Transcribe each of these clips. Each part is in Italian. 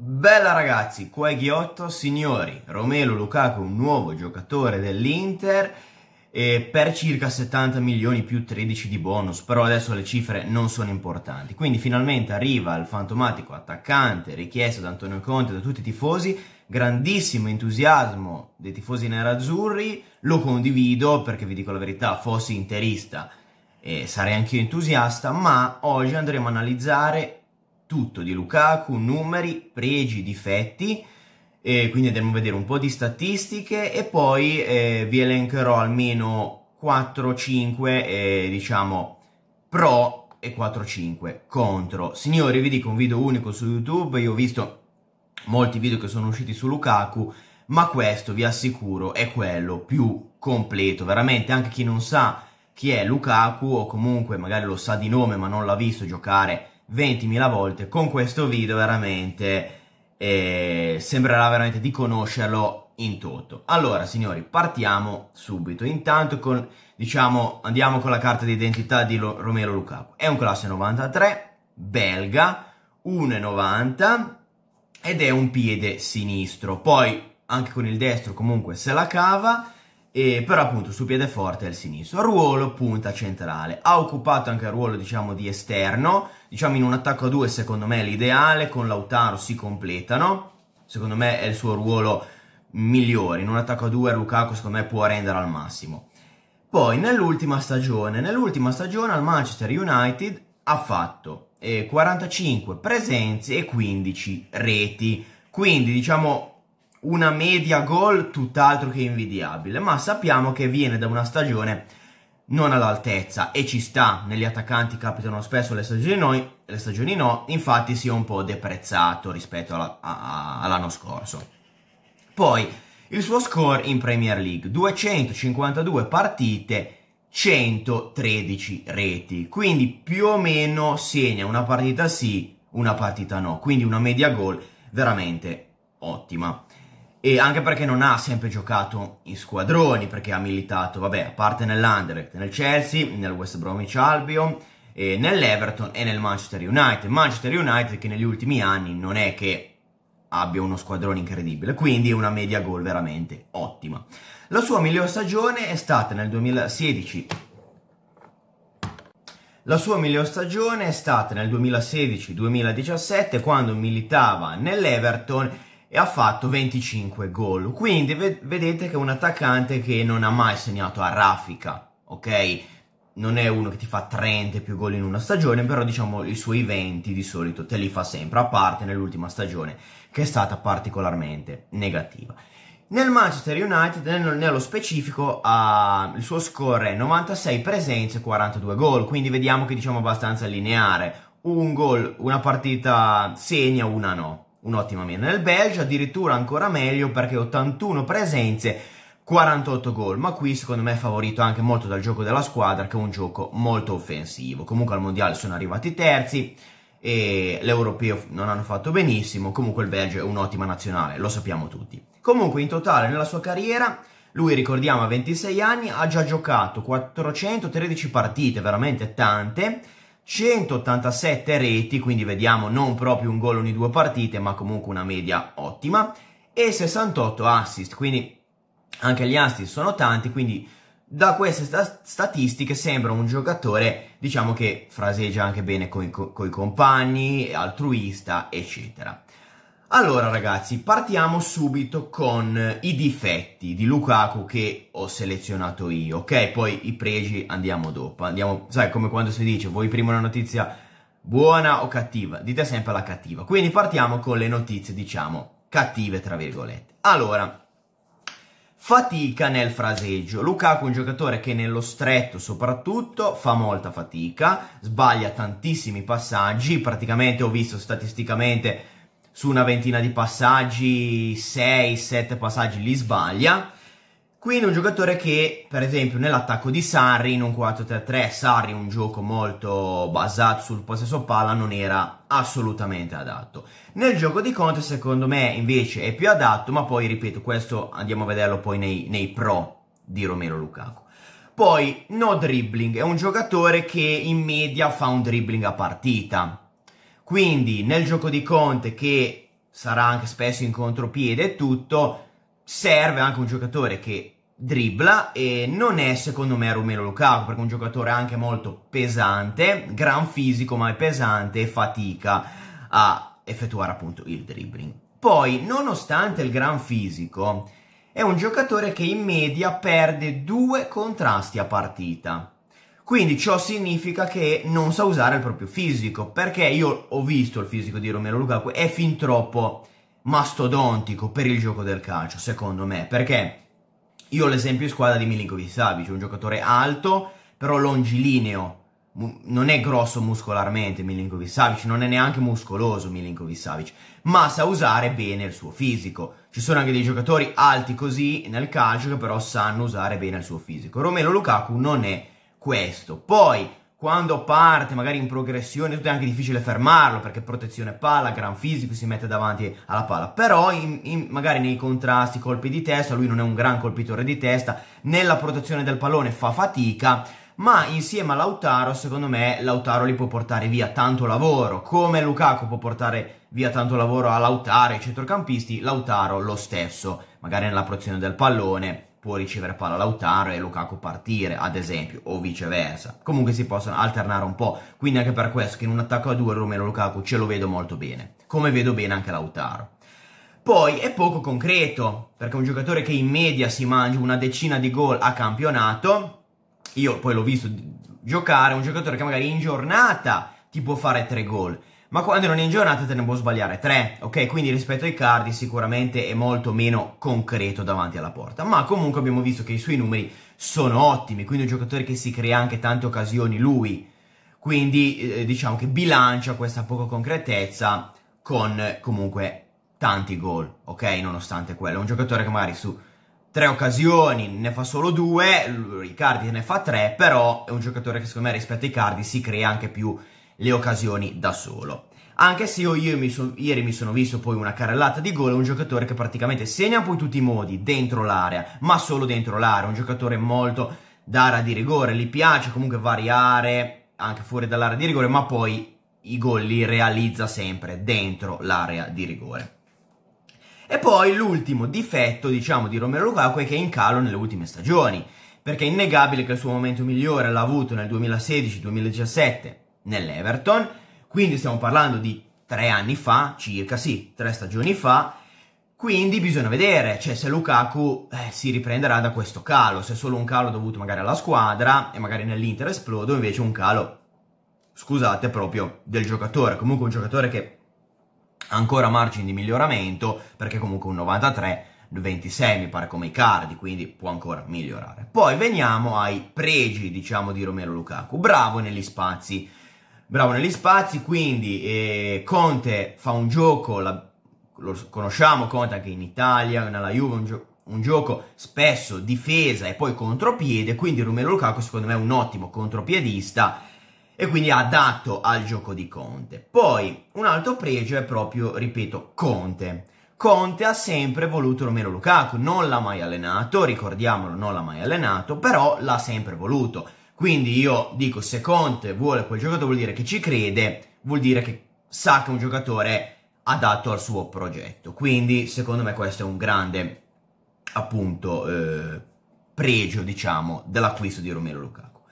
Bella ragazzi, qua è Ghiotto, signori, Romelu Lukaku, un nuovo giocatore dell'Inter eh, per circa 70 milioni più 13 di bonus, però adesso le cifre non sono importanti. Quindi finalmente arriva il fantomatico attaccante richiesto da Antonio Conte, e da tutti i tifosi, grandissimo entusiasmo dei tifosi nerazzurri, lo condivido perché vi dico la verità, fossi interista eh, sarei anch'io entusiasta, ma oggi andremo a analizzare tutto di Lukaku, numeri, pregi, difetti, eh, quindi andremo a vedere un po' di statistiche e poi eh, vi elencherò almeno 4-5 eh, diciamo pro e 4-5 contro. Signori vi dico un video unico su YouTube, io ho visto molti video che sono usciti su Lukaku, ma questo vi assicuro è quello più completo, veramente anche chi non sa chi è Lukaku o comunque magari lo sa di nome ma non l'ha visto giocare 20.000 volte, con questo video veramente eh, sembrerà veramente di conoscerlo in toto. Allora signori, partiamo subito. Intanto con, diciamo, andiamo con la carta d'identità di Lo Romero Lukaku. È un classe 93, belga, 1,90 ed è un piede sinistro. Poi anche con il destro comunque se la cava. E però appunto su piede forte è il sinistro. Ruolo punta centrale. Ha occupato anche il ruolo diciamo di esterno diciamo in un attacco a due secondo me è l'ideale, con Lautaro si completano, secondo me è il suo ruolo migliore, in un attacco a due Lukaku secondo me può rendere al massimo. Poi nell'ultima stagione, nell'ultima stagione al Manchester United ha fatto eh, 45 presenze e 15 reti, quindi diciamo una media gol tutt'altro che invidiabile, ma sappiamo che viene da una stagione non all'altezza e ci sta, negli attaccanti capitano spesso le stagioni, noi, le stagioni no, infatti si è un po' deprezzato rispetto alla, a, all'anno scorso. Poi il suo score in Premier League, 252 partite, 113 reti, quindi più o meno segna una partita sì, una partita no, quindi una media goal veramente ottima e anche perché non ha sempre giocato in squadroni, perché ha militato, vabbè, a parte nell'Anderlecht, nel Chelsea, nel West Bromwich Albion, eh, nell'Everton e nel Manchester United. Manchester United che negli ultimi anni non è che abbia uno squadrone incredibile, quindi una media goal veramente ottima. La sua migliore stagione è stata nel 2016 la sua migliore stagione è stata nel 2016-2017 quando militava nell'Everton e ha fatto 25 gol. Quindi vedete che è un attaccante che non ha mai segnato a raffica, ok? Non è uno che ti fa 30 più gol in una stagione, però diciamo i suoi 20 di solito te li fa sempre, a parte nell'ultima stagione che è stata particolarmente negativa. Nel Manchester United, nello specifico, uh, il suo score è 96 presenze e 42 gol, quindi vediamo che diciamo abbastanza lineare. Un gol, una partita segna, una no un'ottima media. Nel Belgio addirittura ancora meglio perché 81 presenze, 48 gol, ma qui secondo me è favorito anche molto dal gioco della squadra che è un gioco molto offensivo. Comunque al Mondiale sono arrivati terzi e l'Europeo non hanno fatto benissimo, comunque il Belgio è un'ottima nazionale, lo sappiamo tutti. Comunque in totale nella sua carriera lui, ricordiamo, a 26 anni ha già giocato 413 partite, veramente tante, 187 reti, quindi vediamo non proprio un gol ogni due partite, ma comunque una media ottima, e 68 assist, quindi anche gli assist sono tanti, quindi da queste sta statistiche sembra un giocatore, diciamo che fraseggia anche bene con i co compagni, altruista, eccetera. Allora ragazzi, partiamo subito con i difetti di Lukaku che ho selezionato io, ok? Poi i pregi andiamo dopo, andiamo, sai come quando si dice vuoi prima una notizia buona o cattiva? Dite sempre la cattiva, quindi partiamo con le notizie diciamo cattive tra virgolette. Allora, fatica nel fraseggio, Lukaku è un giocatore che nello stretto soprattutto fa molta fatica, sbaglia tantissimi passaggi, praticamente ho visto statisticamente su una ventina di passaggi, 6-7 passaggi li sbaglia. Quindi un giocatore che, per esempio, nell'attacco di Sarri, in un 4-3-3, Sarri, un gioco molto basato sul possesso palla, non era assolutamente adatto. Nel gioco di Conte, secondo me, invece, è più adatto, ma poi, ripeto, questo andiamo a vederlo poi nei, nei pro di Romero Lukaku. Poi, no dribbling, è un giocatore che in media fa un dribbling a partita quindi nel gioco di Conte, che sarà anche spesso in contropiede e tutto, serve anche un giocatore che dribbla e non è secondo me Romero Lukaku perché è un giocatore anche molto pesante, gran fisico ma è pesante e fatica a effettuare appunto il dribbling. Poi, nonostante il gran fisico, è un giocatore che in media perde due contrasti a partita. Quindi ciò significa che non sa usare il proprio fisico, perché io ho visto il fisico di Romero Lukaku, è fin troppo mastodontico per il gioco del calcio, secondo me, perché io ho l'esempio in squadra di Milinkovic Savic, un giocatore alto, però longilineo, non è grosso muscolarmente Milinkovic Savic, non è neanche muscoloso Milinkovic Savic, ma sa usare bene il suo fisico. Ci sono anche dei giocatori alti così nel calcio che però sanno usare bene il suo fisico. Romero Lukaku non è questo. Poi, quando parte magari in progressione, è anche difficile fermarlo perché protezione palla, gran fisico, si mette davanti alla palla. Però in, in, magari nei contrasti, colpi di testa, lui non è un gran colpitore di testa, nella protezione del pallone fa fatica, ma insieme a Lautaro, secondo me, Lautaro li può portare via tanto lavoro, come Lukaku può portare via tanto lavoro a Lautaro, ai centrocampisti, Lautaro lo stesso, magari nella protezione del pallone può ricevere palla Lautaro e Lukaku partire, ad esempio, o viceversa. Comunque si possono alternare un po', quindi anche per questo che in un attacco a due Romero Lukaku ce lo vedo molto bene, come vedo bene anche Lautaro. Poi è poco concreto, perché un giocatore che in media si mangia una decina di gol a campionato, io poi l'ho visto giocare, è un giocatore che magari in giornata ti può fare tre gol, ma quando non è in giornata te ne può sbagliare 3, ok? Quindi rispetto ai cardi sicuramente è molto meno concreto davanti alla porta, ma comunque abbiamo visto che i suoi numeri sono ottimi, quindi un giocatore che si crea anche tante occasioni lui, quindi eh, diciamo che bilancia questa poca concretezza con comunque tanti gol, ok? Nonostante quello, un giocatore che magari su tre occasioni ne fa solo due, Riccardi ne fa tre, però è un giocatore che secondo me rispetto ai cardi si crea anche più le occasioni da solo. Anche se io, io mi so, ieri mi sono visto poi una carrellata di gol, un giocatore che praticamente segna poi tutti i modi dentro l'area, ma solo dentro l'area, un giocatore molto d'area di rigore, gli piace comunque variare anche fuori dall'area di rigore, ma poi i gol li realizza sempre dentro l'area di rigore. E poi l'ultimo difetto, diciamo, di Romero Lukaku è che è in calo nelle ultime stagioni, perché è innegabile che il suo momento migliore l'ha avuto nel 2016-2017 nell'Everton, quindi stiamo parlando di tre anni fa, circa sì, tre stagioni fa, quindi bisogna vedere, cioè, se Lukaku eh, si riprenderà da questo calo, se è solo un calo dovuto magari alla squadra e magari nell'Inter esplodo, invece un calo, scusate, proprio del giocatore, comunque un giocatore che ha ancora margini di miglioramento, perché comunque un 93, 26 mi pare come i cardi, quindi può ancora migliorare. Poi veniamo ai pregi, diciamo, di Romero Lukaku, bravo negli spazi, bravo negli spazi, quindi eh, Conte fa un gioco, la, lo conosciamo Conte anche in Italia, nella Juve, un, gio un gioco spesso difesa e poi contropiede, quindi Romero Lukaku secondo me è un ottimo contropiedista e quindi adatto al gioco di Conte. Poi un altro pregio è proprio, ripeto, Conte. Conte ha sempre voluto Romero Lukaku, non l'ha mai allenato, ricordiamolo, non l'ha mai allenato, però l'ha sempre voluto. Quindi io dico, se Conte vuole quel giocatore vuol dire che ci crede, vuol dire che sa che è un giocatore adatto al suo progetto. Quindi secondo me questo è un grande appunto eh, pregio, diciamo, dell'acquisto di Romero Lukaku.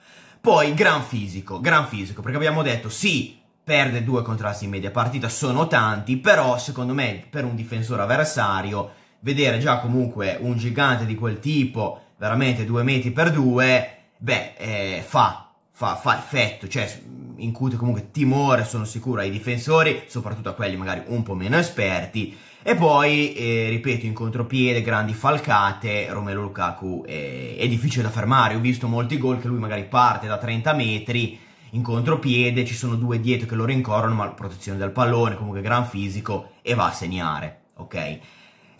Poi gran fisico, gran fisico, perché abbiamo detto sì, perde due contrasti in media partita, sono tanti, però secondo me per un difensore avversario vedere già comunque un gigante di quel tipo, veramente due metri per due, beh, eh, fa, fa, fa, effetto, cioè incute comunque timore, sono sicuro, ai difensori, soprattutto a quelli magari un po' meno esperti. E poi, eh, ripeto, in contropiede, grandi falcate, Romelu Lukaku è, eh, è difficile da fermare. Ho visto molti gol che lui magari parte da 30 metri, in contropiede, ci sono due dietro che lo rincorrono, ma protezione del pallone, comunque gran fisico, e va a segnare, ok?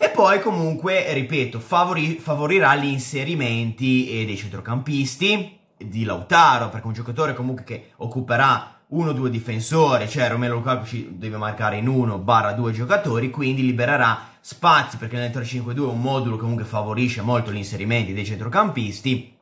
E poi comunque, ripeto, favori- favorirà gli inserimenti eh, dei centrocampisti, di Lautaro, perché un giocatore comunque che occuperà uno o due difensori, cioè Romelu Lukaku ci deve marcare in uno barra due giocatori, quindi libererà spazi perché nel 3-5-2 è un modulo che comunque favorisce molto gli inserimenti dei centrocampisti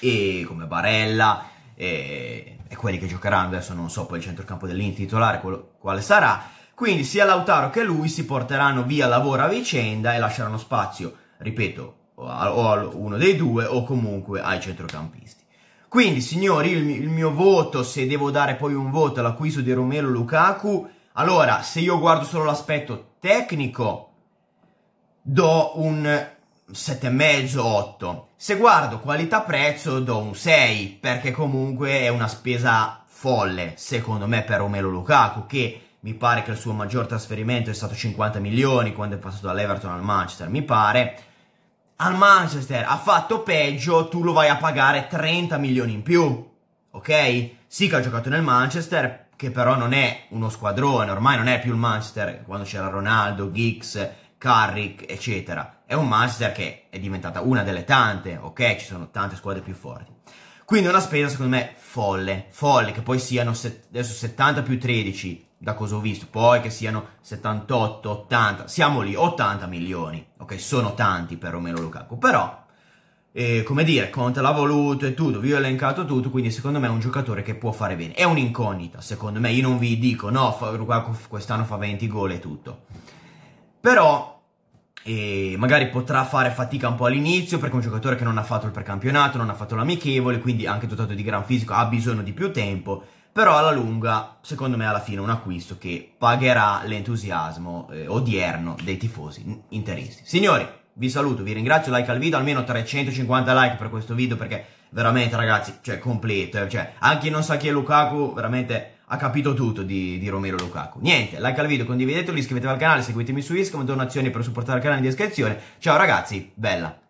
e come Barella e, e quelli che giocheranno, adesso non so poi il centrocampo dell'Inter titolare quello, quale sarà, quindi sia Lautaro che lui si porteranno via lavoro a vicenda e lasceranno spazio, ripeto, o a uno dei due o comunque ai centrocampisti. Quindi, signori, il mio, il, mio voto, se devo dare poi un voto all'acquisto di Romero Lukaku, allora, se io guardo solo l'aspetto tecnico, do un 7,5-8. Se guardo qualità-prezzo, do un 6, perché comunque è una spesa folle, secondo me, per Romero Lukaku, che mi pare che il suo maggior trasferimento è stato 50 milioni quando è passato dall'Everton al Manchester, mi pare. Al Manchester ha fatto peggio, tu lo vai a pagare 30 milioni in più, ok? Sì che ha giocato nel Manchester, che però non è uno squadrone, ormai non è più il Manchester quando c'era Ronaldo, Giggs, Carrick, eccetera. È un Manchester che è diventata una delle tante, ok? Ci sono tante squadre più forti. Quindi è una spesa secondo me folle, folle, che poi siano adesso 70 più 13, da cosa ho visto, poi che siano 78, 80, siamo lì, 80 milioni, ok, sono tanti per Romero Lukaku, però, eh, come dire, Conte l'ha voluto e tutto, vi ho elencato tutto, quindi secondo me è un giocatore che può fare bene, è un'incognita, secondo me, io non vi dico, no, Lukaku quest'anno fa 20 gol e tutto, però... E eh, magari potrà fare fatica un po' all'inizio perché è un giocatore che non ha fatto il precampionato, non ha fatto l'amichevole, quindi anche dotato di gran fisico, ha bisogno di più tempo però alla lunga, secondo me alla fine è un acquisto che pagherà l'entusiasmo eh, odierno dei tifosi interisti. Signori, vi saluto, vi ringrazio, like al video, almeno 350 like per questo video perché veramente ragazzi, cioè completo, eh. cioè anche chi non sa chi è Lukaku, veramente ha capito tutto di, di Romero Lukaku. Niente, like al video, condividetelo, iscrivetevi al canale, seguitemi su Instagram, donazioni per supportare il canale in descrizione. Ciao ragazzi, bella!